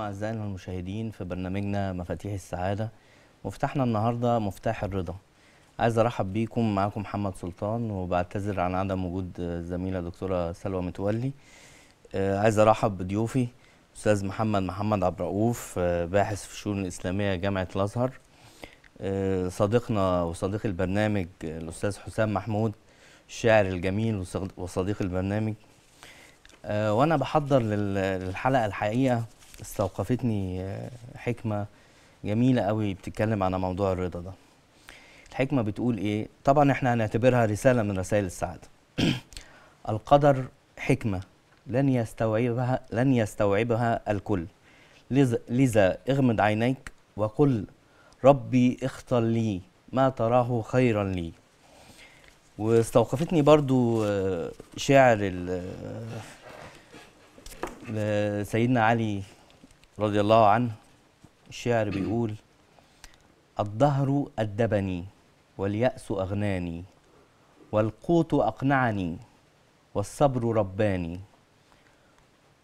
أعزائنا المشاهدين في برنامجنا مفاتيح السعادة مفتاحنا النهاردة مفتاح الرضا عايز أرحب بيكم معاكم محمد سلطان وبعتذر عن عدم وجود الزميلة دكتورة سلوى متولي آه، عايز أرحب بضيوفي أستاذ محمد محمد عبد الرؤوف آه، باحث في الشؤون الإسلامية جامعة الأزهر آه، صديقنا وصديق البرنامج الأستاذ حسام محمود الشاعر الجميل وصديق البرنامج وانا بحضر للحلقه الحقيقه استوقفتني آه، حكمه جميله قوي بتتكلم عن موضوع الرضا ده الحكمه بتقول ايه طبعا احنا هنعتبرها رساله من رسائل السعاده القدر حكمه لن يستوعبها لن يستوعبها الكل لذا, لذا اغمض عينيك وقل ربي اختر لي ما تراه خيرا لي واستوقفتني برضو آه، شعر آه، سيدنا علي رضي الله عنه الشاعر بيقول الدهر أدبني واليأس أغناني والقوت أقنعني والصبر رباني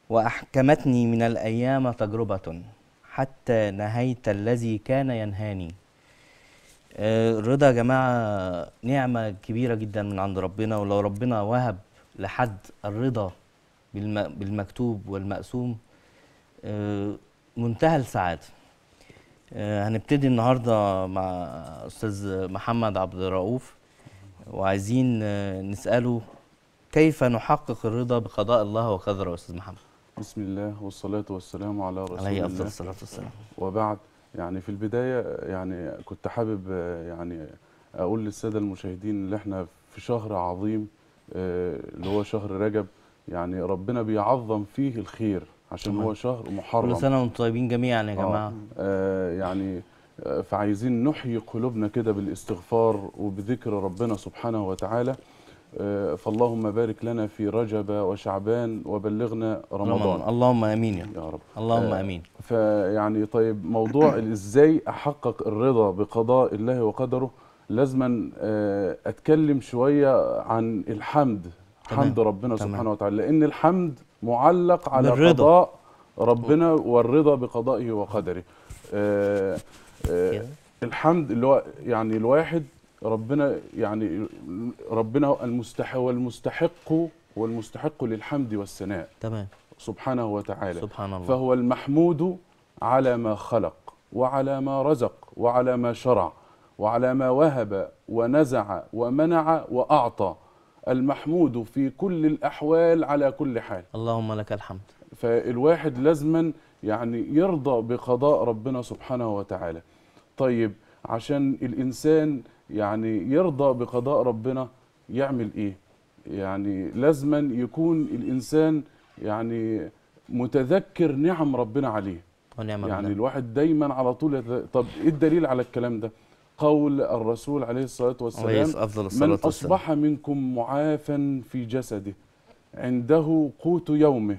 وأحكمتني من الأيام تجربة حتى نهيت الذي كان ينهاني الرضا آه، يا جماعة نعمة كبيرة جدا من عند ربنا ولو ربنا وهب لحد الرضا بالمكتوب والمقسوم آه، منتهى السعادة آه، هنبتدي النهاردة مع أستاذ محمد عبد الرؤوف وعايزين آه، نسأله كيف نحقق الرضا بقضاء الله وقدره أستاذ محمد بسم الله والصلاة والسلام على رسول الله عليه أفضل الصلاة والسلام وبعد يعني في البداية يعني كنت حابب آه، يعني أقول للسادة المشاهدين اللي احنا في شهر عظيم اللي هو شهر رجب يعني ربنا بيعظم فيه الخير عشان هو شهر محرم كل سنه وانتم طيبين جميعا يا آه. جماعه آه. يعني، آه يعني فعايزين نحيي قلوبنا كده بالاستغفار وبذكر ربنا سبحانه وتعالى آه، فاللهم بارك لنا في رجب وشعبان وبلغنا رمضان, رمضان. اللهم امين يا, يا رب اللهم آه امين فيعني طيب موضوع ازاي احقق الرضا بقضاء الله وقدره لازما آه، اتكلم شويه عن الحمد حمد ربنا سبحانه وتعالى لان الحمد معلق على بالرضا. قضاء ربنا والرضا بقضائه وقدره آه آه الحمد اللي هو يعني الواحد ربنا يعني ربنا المستحق والمستحق والمستحق للحمد والثناء تمام سبحانه وتعالى سبحان الله فهو المحمود على ما خلق وعلى ما رزق وعلى ما شرع وعلى ما وهب ونزع ومنع وأعطى المحمود في كل الأحوال على كل حال اللهم لك الحمد فالواحد لازما يعني يرضى بقضاء ربنا سبحانه وتعالى طيب عشان الإنسان يعني يرضى بقضاء ربنا يعمل إيه يعني لازما يكون الإنسان يعني متذكر نعم ربنا عليه ونعم يعني الواحد دايما على طول يت... طب ايه الدليل على الكلام ده قول الرسول عليه الصلاة والسلام أفضل الصلاة من أصبح منكم معافا في جسده عنده قوت يومه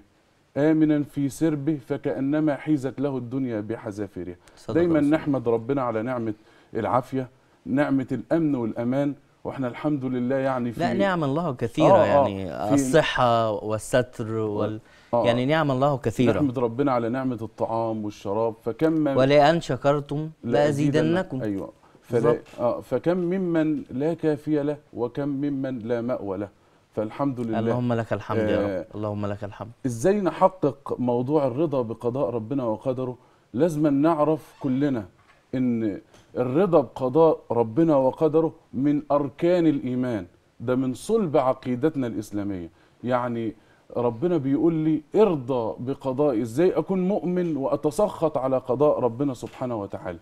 آمنا في سربه فكأنما حيزت له الدنيا بحذافيرها دايما رسول. نحمد ربنا على نعمة العافية نعمة الأمن والأمان واحنا الحمد لله يعني في لا نعم الله كثيرة آه, آه، يعني آه الصحة والستر وال آه،, آه يعني نعم الله كثيرة نحمد ربنا على نعمة الطعام والشراب فكم ولئن شكرتم لأزيدنكم لا أيوة فلا آه فكم ممن لا كافية له وكم ممن لا مأوى له فالحمد لله اللهم لك الحمد آه يا رب آه، اللهم لك الحمد ازاي نحقق موضوع الرضا بقضاء ربنا وقدره لازم نعرف كلنا ان الرضا بقضاء ربنا وقدره من اركان الايمان ده من صلب عقيدتنا الاسلاميه يعني ربنا بيقول لي ارضى بقضائي ازاي اكون مؤمن واتسخط على قضاء ربنا سبحانه وتعالى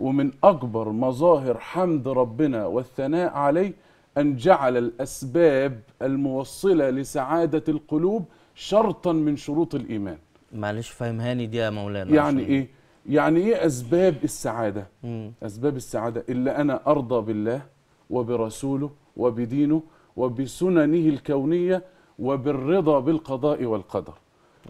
ومن أكبر مظاهر حمد ربنا والثناء عليه أن جعل الأسباب الموصلة لسعادة القلوب شرطا من شروط الإيمان معلش هاني دي يا مولانا يعني عشان. إيه؟ يعني إيه أسباب السعادة؟ مم. أسباب السعادة إلا أنا أرضى بالله وبرسوله وبدينه وبسننه الكونية وبالرضا بالقضاء والقدر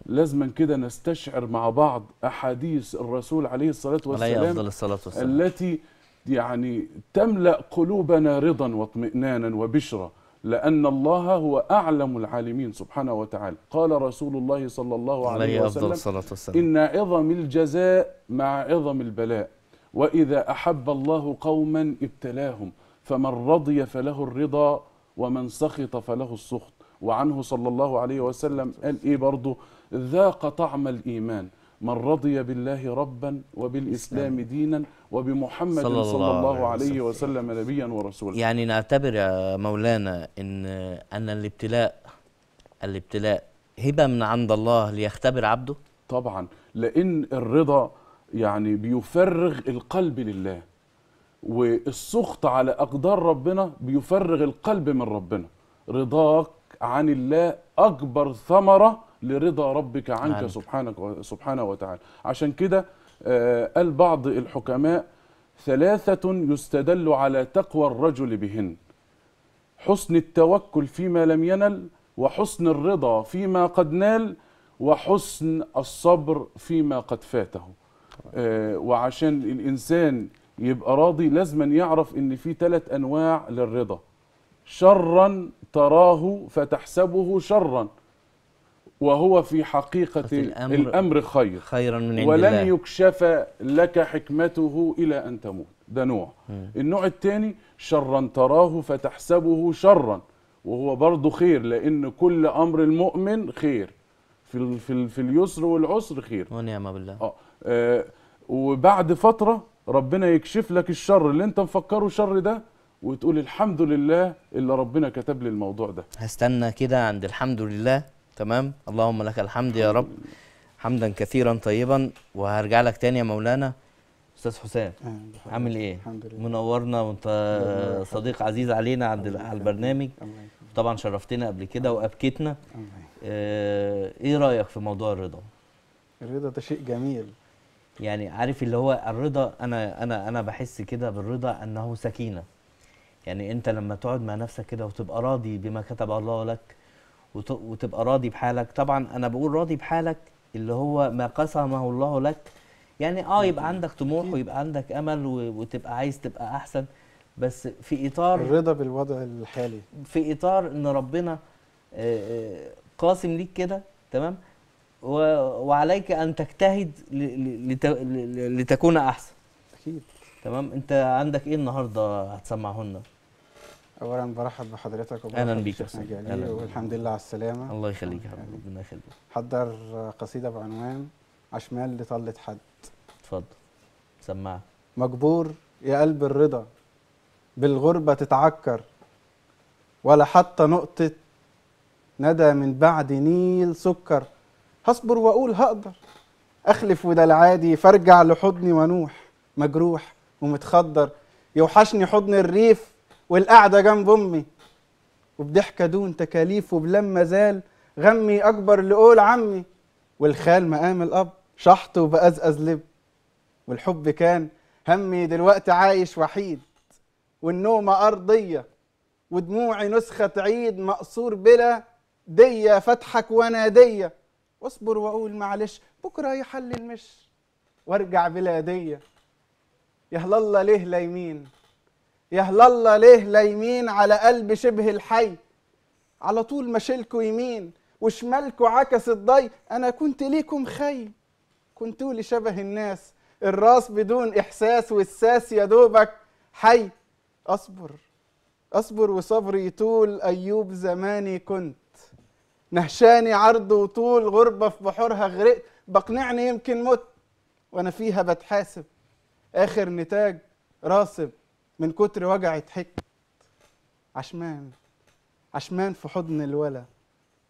لازما كده نستشعر مع بعض أحاديث الرسول عليه الصلاة والسلام عليه أفضل الصلاة والسلام التي يعني تملأ قلوبنا رضا واطمئنانا وبشرة لأن الله هو أعلم العالمين سبحانه وتعالى قال رسول الله صلى الله عليه, عليه وسلم الصلاة والسلام. إن عظم الجزاء مع عظم البلاء وإذا أحب الله قوما ابتلاهم فمن رضي فله الرضا ومن سخط فله السخط وعنه صلى الله عليه وسلم قال إيه برضه ذاق طعم الإيمان من رضي بالله ربا وبالإسلام دينا وبمحمد صلى, صلى الله عليه وسلم نبيا ورسولا يعني نعتبر يا مولانا إن, أن الابتلاء الابتلاء هبة من عند الله ليختبر عبده طبعا لأن الرضا يعني بيفرغ القلب لله والسخط على أقدار ربنا بيفرغ القلب من ربنا رضاك عن الله أكبر ثمرة لرضا ربك عنك عنك. سبحانك سبحانه وتعالى عشان كده آه، قال بعض الحكماء ثلاثة يستدل على تقوى الرجل بهن حسن التوكل فيما لم ينل وحسن الرضا فيما قد نال وحسن الصبر فيما قد فاته آه، وعشان الإنسان يبقى راضي لازم يعرف ان في ثلاث انواع للرضا شرا تراه فتحسبه شرا وهو في حقيقة الأمر, الأمر خير خيرا من عند ولن الله. يكشف لك حكمته إلى أن تموت ده نوع مم. النوع الثاني شرا تراه فتحسبه شرا وهو برضه خير لأن كل أمر المؤمن خير في, في, في اليسر والعسر خير ونعم بالله آه. آه وبعد فترة ربنا يكشف لك الشر اللي انت مفكره شر ده وتقول الحمد لله اللي ربنا كتب لي الموضوع ده هستنى كده عند الحمد لله تمام اللهم لك الحمد يا رب حمدا كثيرا طيبا وهرجع لك تاني يا مولانا استاذ حسام آه، عامل ايه الحمد لله. منورنا وانت صديق عزيز علينا عند على البرنامج طبعا شرفتنا قبل كده وابكيتنا آه، ايه رايك في موضوع الرضا الرضا ده شيء جميل يعني عارف اللي هو الرضا انا انا انا بحس كده بالرضا انه سكينه يعني انت لما تقعد مع نفسك كده وتبقى راضي بما كتب الله لك وتبقى راضي بحالك طبعا انا بقول راضي بحالك اللي هو ما قسمه الله لك يعني اه يبقى عندك طموح ويبقى عندك امل وتبقى عايز تبقى احسن بس في اطار الرضا بالوضع الحالي في اطار ان ربنا آه، آه، قاسم ليك كده تمام وعليك ان تجتهد لتكون احسن اكيد تمام انت عندك ايه النهارده هتسمعه لنا اولا برحب بحضرتك اهلا بيك يا والحمد لله على السلامه الله يخليك يا حبيبي يعني ربنا يخليك حضر قصيده بعنوان عشمال لطلة حد اتفضل سمعها مجبور يا قلب الرضا بالغربه تتعكر ولا حتى نقطه ندى من بعد نيل سكر هصبر واقول هقدر اخلف وده العادي فارجع لحضني ونوح مجروح ومتخدر يوحشني حضن الريف والقعدة جنب أمي وبضحكة دون تكاليف وبلما زال غمي أكبر لقول عمي والخال مقام الأب شحط وبأزأز لب والحب كان همي دلوقتي عايش وحيد والنومة أرضية ودموعي نسخة عيد مقصور بلا دية فتحك وأنا دية واصبر وأقول معلش بكرة يحل المش وارجع بلا دية يا الله ليه لا يمين يا الله ليه لايمين على قلب شبه الحي على طول مشيلكوا يمين وشمالكوا عكس الضي انا كنت ليكم خي كنتوا لي شبه الناس الراس بدون احساس والساس يا دوبك حي اصبر اصبر وصبري طول ايوب زماني كنت نهشاني عرض وطول غربه في بحورها غرقت بقنعني يمكن مت وانا فيها بتحاسب اخر نتاج راسب من كتر وجع اتحكت عشمان عشمان في حضن الولا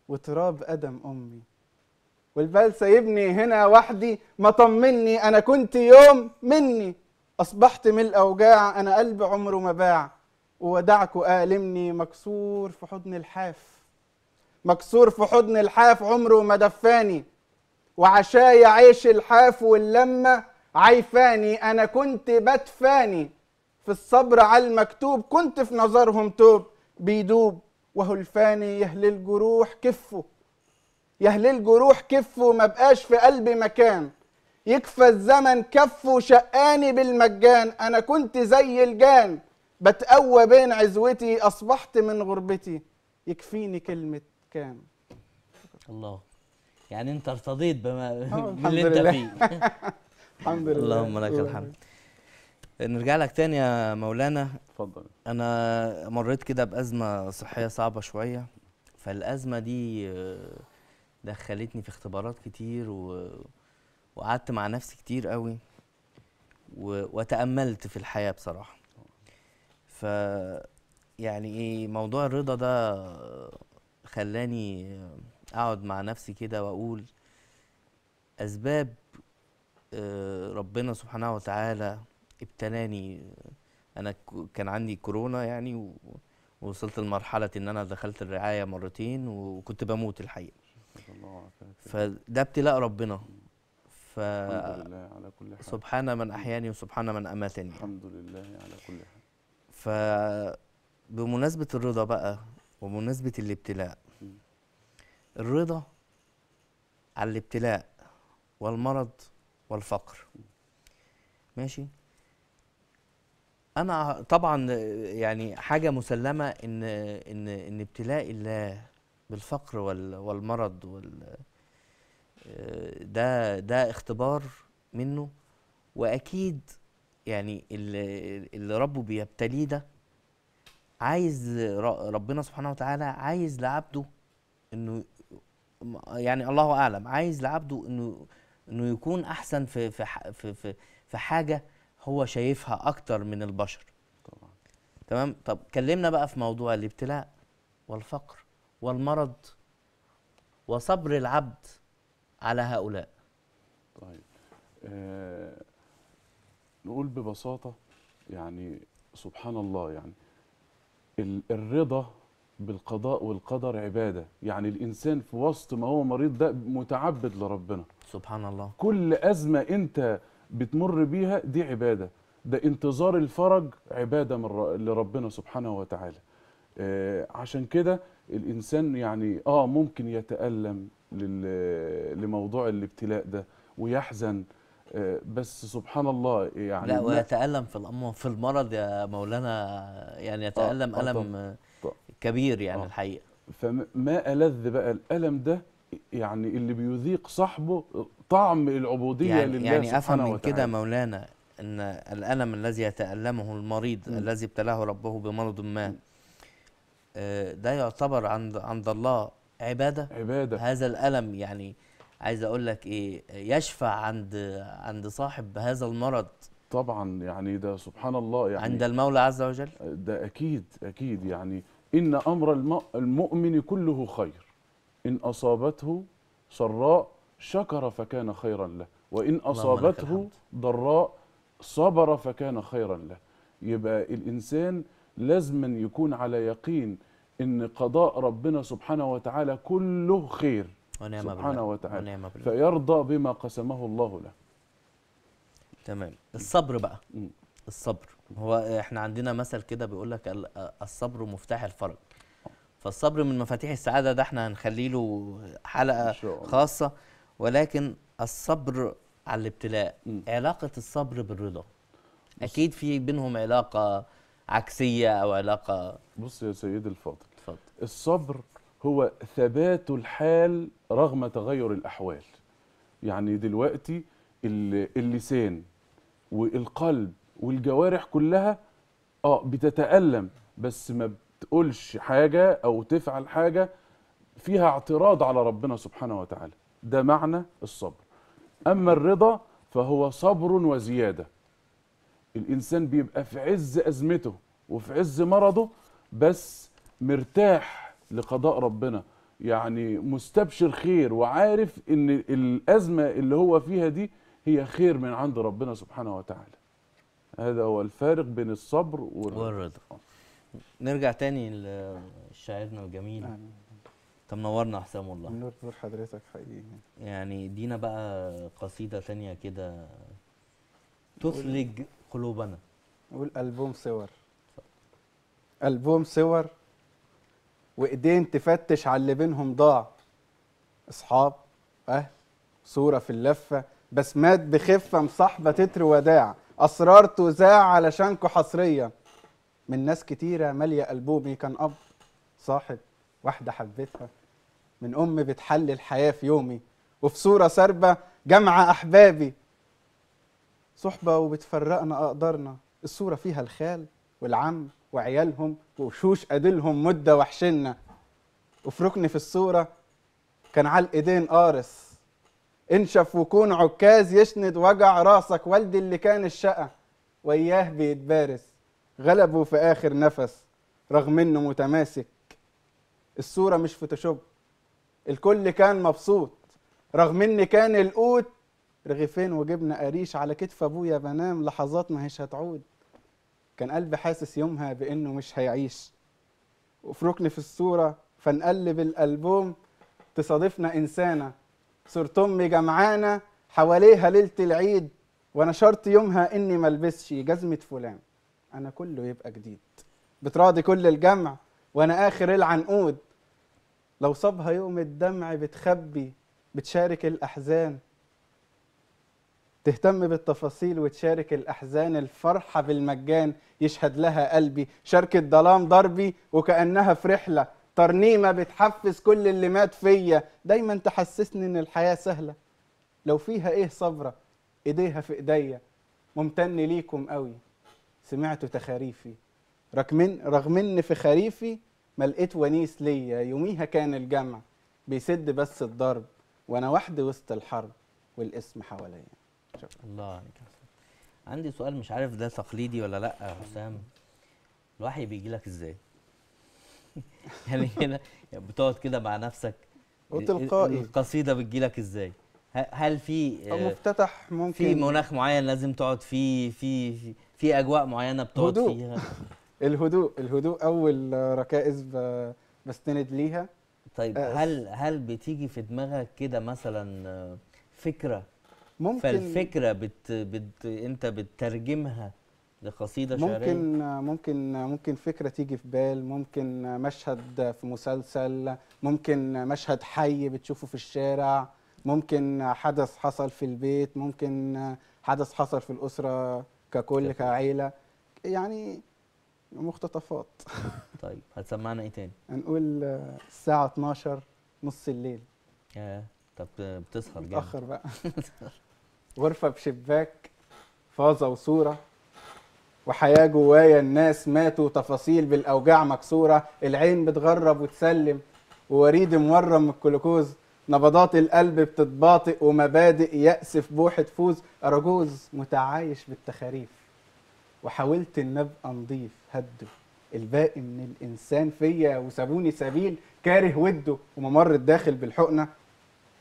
وتراب قدم امي والبال سايبني هنا وحدي ما طمني انا كنت يوم مني اصبحت من الاوجاع انا قلب عمره ما باع وودعك آلمني مكسور في حضن الحاف مكسور في حضن الحاف عمره ما دفاني وعشايا عيش الحاف واللمة عيفاني أنا كنت بتفاني في الصبر على المكتوب كنت في نظرهم توب بيدوب وهو الفاني يهل الجروح كفه يهل الجروح كفه ما بقاش في قلبي مكان يكفى الزمن كفه شقاني بالمجان انا كنت زي الجان بتقوى بين عزوتي اصبحت من غربتي يكفيني كلمه كان الله يعني انت ارتضيت بما باللي آه، انت فيه الحمد لله اللهم لك الحمد نرجع لك تاني يا مولانا اتفضل انا مريت كده بازمه صحيه صعبه شويه فالازمه دي آه، دخلتني في اختبارات كتير و... وقعدت مع نفسي كتير قوي و... وتاملت في الحياه بصراحه ف يعني ايه موضوع الرضا ده خلاني اقعد مع نفسي كده واقول اسباب آه، ربنا سبحانه وتعالى ابتلاني انا كان عندي كورونا يعني ووصلت لمرحله ان انا دخلت الرعايه مرتين وكنت بموت الحقيقه فده ابتلاء ربنا ف الحمد لله على كل حال سبحان من احياني وسبحان من اماتني الحمد لله على كل حال ف بمناسبه الرضا بقى ومناسبه الابتلاء الرضا على الابتلاء والمرض والفقر ماشي انا طبعا يعني حاجه مسلمه ان ان ان ابتلاء الله بالفقر والمرض وال ده ده اختبار منه واكيد يعني اللي, اللي ربه بيبتليه ده عايز ربنا سبحانه وتعالى عايز لعبده انه يعني الله اعلم عايز لعبده انه انه يكون احسن في في في في حاجه هو شايفها اكتر من البشر طبعا تمام طب كلمنا بقى في موضوع الابتلاء والفقر والمرض وصبر العبد على هؤلاء طيب آه نقول ببساطه يعني سبحان الله يعني الرضا بالقضاء والقدر عبادة يعني الإنسان في وسط ما هو مريض ده متعبد لربنا سبحان الله كل أزمة أنت بتمر بيها دي عباده ده انتظار الفرج عباده من لربنا سبحانه وتعالى آه عشان كده الانسان يعني اه ممكن يتالم لموضوع الابتلاء ده ويحزن آه بس سبحان الله يعني لا ويتالم في في المرض يا مولانا يعني يتالم آه, آه، الم آه طبعا. كبير يعني آه الحقيقه فما ألذ بقى الألم ده يعني اللي بيذيق صاحبه طعم العبودية يعني, يعني لله يعني أفهم من كده مولانا أن الألم الذي يتألمه المريض م. الذي ابتلاه ربه بمرض ما آه، ده يعتبر عند عند الله عبادة عبادة هذا الألم يعني عايز أقول لك إيه يشفع عند عند صاحب هذا المرض طبعا يعني ده سبحان الله يعني عند المولى عز وجل آه، ده أكيد أكيد يعني إن أمر المؤمن كله خير إن أصابته سراء شكر فكان خيرا له وإن أصابته ضراء صبر فكان خيرا له يبقى الإنسان لازم يكون على يقين إن قضاء ربنا سبحانه وتعالى كله خير ونعم سبحانه بالله. وتعالى ونعم بالله. فيرضى بما قسمه الله له تمام الصبر بقى م. الصبر هو احنا عندنا مثل كده بيقول لك الصبر مفتاح الفرج فالصبر من مفاتيح السعاده ده احنا هنخلي له حلقه خاصه ولكن الصبر على الابتلاء م. علاقه الصبر بالرضا اكيد في بينهم علاقه عكسيه او علاقه بص يا سيدي الفاضل اتفضل الصبر هو ثبات الحال رغم تغير الاحوال يعني دلوقتي اللسان والقلب والجوارح كلها اه بتتالم بس ما بتقولش حاجه او تفعل حاجه فيها اعتراض على ربنا سبحانه وتعالى ده معنى الصبر أما الرضا فهو صبر وزيادة الإنسان بيبقى في عز أزمته وفي عز مرضه بس مرتاح لقضاء ربنا يعني مستبشر خير وعارف ان الازمه اللي هو فيها دي هي خير من عند ربنا سبحانه وتعالى هذا هو الفارق بين الصبر والرضا, والرضا. نرجع تاني لشاعرنا الجميل آمين. طب نورنا حسام والله نور نور حضرتك حقيقي يعني دينا بقى قصيده ثانيه كده تثلج قلوبنا قول البوم صور البوم صور وايدين تفتش على اللي بينهم ضاع اصحاب اهل صوره في اللفه بسمات بخفه مصاحبه تتر وداع اسرار تذاع علشانكو حصريه من ناس كتيره ماليه البومي كان اب صاحب واحده حبيتها من أم بتحلي الحياة في يومي وفي صورة سربة جمع أحبابي صحبة وبتفرقنا أقدرنا الصورة فيها الخال والعم وعيالهم ووشوش أدلهم مدة وحشنا وفي ركن في الصورة كان على الإيدين قارص انشف وكون عكاز يشند وجع راسك والدي اللي كان الشقة وإياه بيتبارس غلبه في آخر نفس رغم إنه متماسك الصورة مش فوتوشوب الكل كان مبسوط رغم ان كان القوت رغيفين وجبنة قريش على كتف ابويا بنام لحظات ما هيش هتعود كان قلبي حاسس يومها بانه مش هيعيش وفي في الصورة فنقلب الالبوم تصادفنا انسانة صورة امي جمعانة حواليها ليلة العيد وانا شرط يومها اني ما البسش جزمة فلان انا كله يبقى جديد بتراضي كل الجمع وانا اخر العنقود لو صابها يوم الدمع بتخبي بتشارك الأحزان تهتم بالتفاصيل وتشارك الأحزان الفرحة بالمجان يشهد لها قلبي شارك الظلام ضربي وكأنها في رحلة ترنيمة بتحفز كل اللي مات فيا دايما تحسسني إن الحياة سهلة لو فيها إيه صبرة إيديها في إيديا ممتن ليكم قوي سمعتوا تخاريفي رغم إن في خريفي ما لقيت ونيس ليا يوميها كان الجمع بيسد بس الضرب وانا وحدي وسط الحرب والاسم حواليا الله عليك عندي سؤال مش عارف ده تقليدي ولا لا يا حسام الوحي بيجي لك ازاي يعني كده يعني بتقعد كده مع نفسك وتلقائي القصيده بتجي لك ازاي هل في آه، مفتتح ممكن في مناخ معين لازم تقعد فيه في في, في اجواء معينه بتقعد هدوء. فيها الهدوء الهدوء اول ركائز بستند ليها طيب آه، هل هل بتيجي في دماغك كده مثلا آه، فكره ممكن فالفكره بت بت انت بتترجمها لقصيده شعريه ممكن ممكن ممكن فكره تيجي في بال ممكن مشهد في مسلسل ممكن مشهد حي بتشوفه في الشارع ممكن حدث حصل في البيت ممكن حدث حصل في الاسره ككل كعيله يعني مقتطفات طيب هتسمعنا ايه تاني؟ هنقول آه، الساعة 12 نص الليل ياه طب بتسهر جامد متأخر بقى غرفة بشباك فازة وصورة وحياة جوايا الناس ماتوا تفاصيل بالأوجاع مكسورة العين بتغرب وتسلم ووريد مورم من الكلوكوز نبضات القلب بتتباطئ ومبادئ يأسف بوحة فوز أرجوز متعايش بالتخاريف وحاولت ان ابقى نضيف هده الباقي من الانسان فيا وسابوني سبيل كاره وده وممر الداخل بالحقنه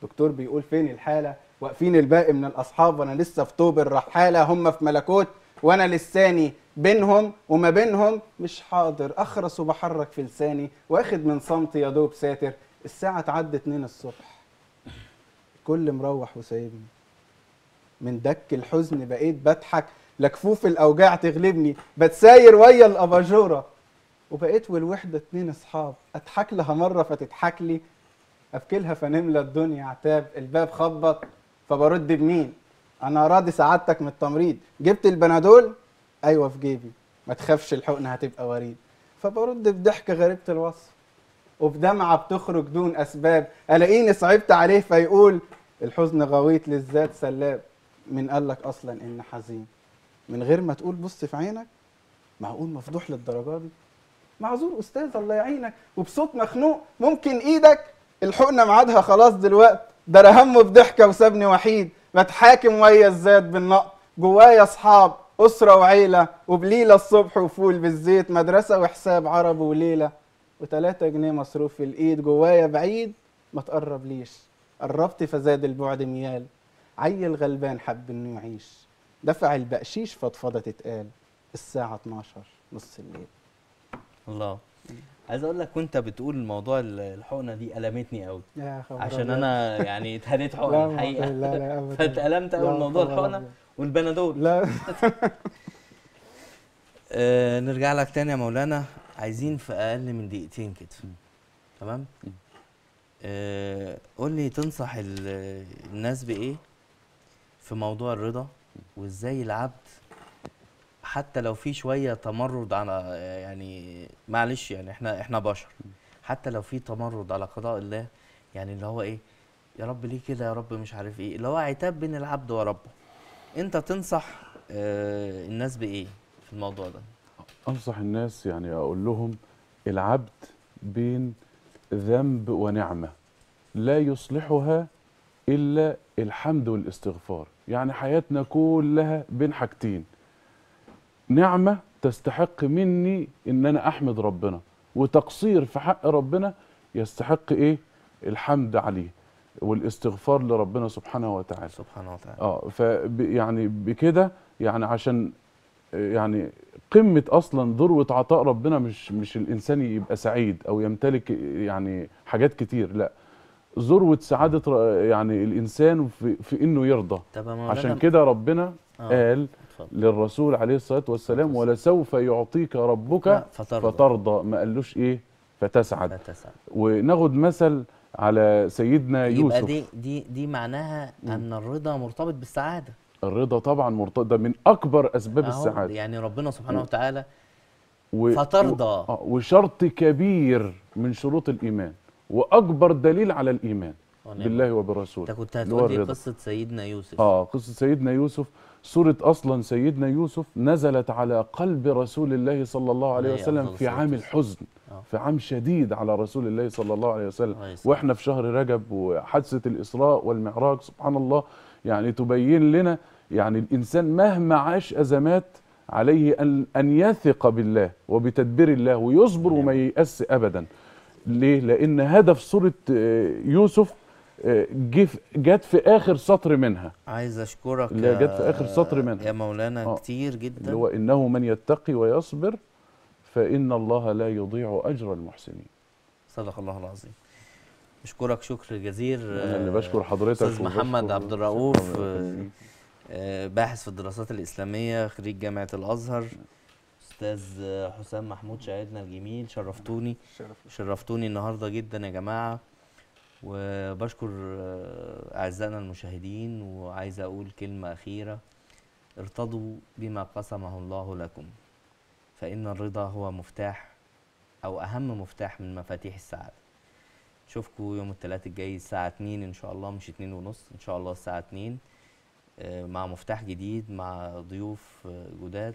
دكتور بيقول فين الحاله واقفين الباقي من الاصحاب وانا لسه في طوب الرحاله هم في ملكوت وانا لساني بينهم وما بينهم مش حاضر اخرس وبحرك في لساني واخد من صمتي يا دوب ساتر الساعه تعدي 2 الصبح الكل مروح وسايبني من دك الحزن بقيت بضحك لكفوف الاوجاع تغلبني بتساير ويا الاباجوره وبقيت والوحده اتنين اصحاب اضحك لها مره فتضحك لي ابكي فنملى الدنيا عتاب الباب خبط فبرد بمين انا راضي سعادتك من التمريض جبت البنادول ايوه في جيبي ما تخافش الحقن هتبقى وريد فبرد بضحكه غريبه الوصف وبدمعه بتخرج دون اسباب الاقيني صعبت عليه فيقول الحزن غويت للذات سلاب من قالك اصلا ان حزين من غير ما تقول بص في عينك معقول مفضوح للدرجه دي معذور استاذ الله يعينك وبصوت مخنوق ممكن ايدك الحقنه ميعادها خلاص دلوقتي ده انا همه بضحكه وسابني وحيد بتحاكم ويا الزاد بالنقط جوايا اصحاب اسره وعيله وبليله الصبح وفول بالزيت مدرسه وحساب عربي وليله و3 جنيه مصروف في الايد جوايا بعيد ما تقرب ليش قربت فزاد البعد ميال عيل غلبان حب انه يعيش دفع البقشيش فضفضه تتقال الساعه 12 نص الليل الله عايز اقول لك وانت بتقول موضوع الحقنه دي المتني قوي عشان انا يعني اتهديت حقنه الحقيقه لا لا فاتألمت قوي موضوع الحقنه والبنادول لا آه نرجع لك تاني يا مولانا عايزين في اقل من دقيقتين كده تمام آه قول لي تنصح الناس بايه في موضوع الرضا وازاي العبد حتى لو في شويه تمرد على يعني معلش يعني احنا احنا بشر حتى لو في تمرد على قضاء الله يعني اللي هو ايه يا رب ليه كده يا رب مش عارف ايه اللي هو عتاب بين العبد وربه انت تنصح اه الناس بايه في الموضوع ده انصح الناس يعني اقول لهم العبد بين ذنب ونعمه لا يصلحها الا الحمد والاستغفار يعني حياتنا كلها بين حاجتين نعمة تستحق مني ان انا احمد ربنا وتقصير في حق ربنا يستحق ايه الحمد عليه والاستغفار لربنا سبحانه وتعالى سبحانه وتعالى اه ف يعني بكده يعني عشان يعني قمه اصلا ذروه عطاء ربنا مش مش الانسان يبقى سعيد او يمتلك يعني حاجات كتير لا ذروه سعاده يعني الانسان في, في انه يرضى طب عشان كده ربنا آه. قال فضل. للرسول عليه الصلاه والسلام ولسوف يعطيك ربك فترضى, فترضى. ما قالوش ايه فتسعد, فتسعد. وناخد مثل على سيدنا يبقى يوسف يبقى دي دي دي معناها ان الرضا مرتبط بالسعاده الرضا طبعا مرتبط ده من اكبر اسباب السعاده يعني ربنا سبحانه وتعالى و... فترضى و... آه، وشرط كبير من شروط الايمان واكبر دليل على الايمان ونعم. بالله وبرسوله انت كنت هتقول لي قصه سيدنا يوسف اه قصه سيدنا يوسف سوره اصلا سيدنا يوسف نزلت على قلب رسول الله صلى الله عليه وسلم في عام الحزن آه. في عام شديد على رسول الله صلى الله عليه وسلم واحنا في شهر رجب وحادثه الاسراء والمعراج سبحان الله يعني تبين لنا يعني الانسان مهما عاش ازمات عليه ان ان يثق بالله وبتدبير الله ويصبر نعم. وما ييأس ابدا ليه؟ لأن هدف سورة آه، يوسف آه، جت في اخر سطر منها عايز اشكرك لا جت في اخر سطر آه، منها يا مولانا آه كتير جدا اللي هو انه من يتقي ويصبر فان الله لا يضيع اجر المحسنين صدق الله العظيم بشكرك شكر جزير انا اللي بشكر حضرتك استاذ محمد عبد الرؤوف باحث في الدراسات الاسلاميه خريج جامعه الازهر الاستاذ حسام محمود شاهدنا الجميل شرفتوني شرفتوني النهارده جدا يا جماعه وبشكر آه، اعزائنا المشاهدين وعايز اقول كلمه اخيره ارتضوا بما قسمه الله لكم فان الرضا هو مفتاح او اهم مفتاح من مفاتيح السعاده نشوفكم يوم الثلاث الجاي الساعه 2 ان شاء الله مش 2 ونص ان شاء الله الساعه 2 آه، مع مفتاح جديد مع ضيوف آه، جداد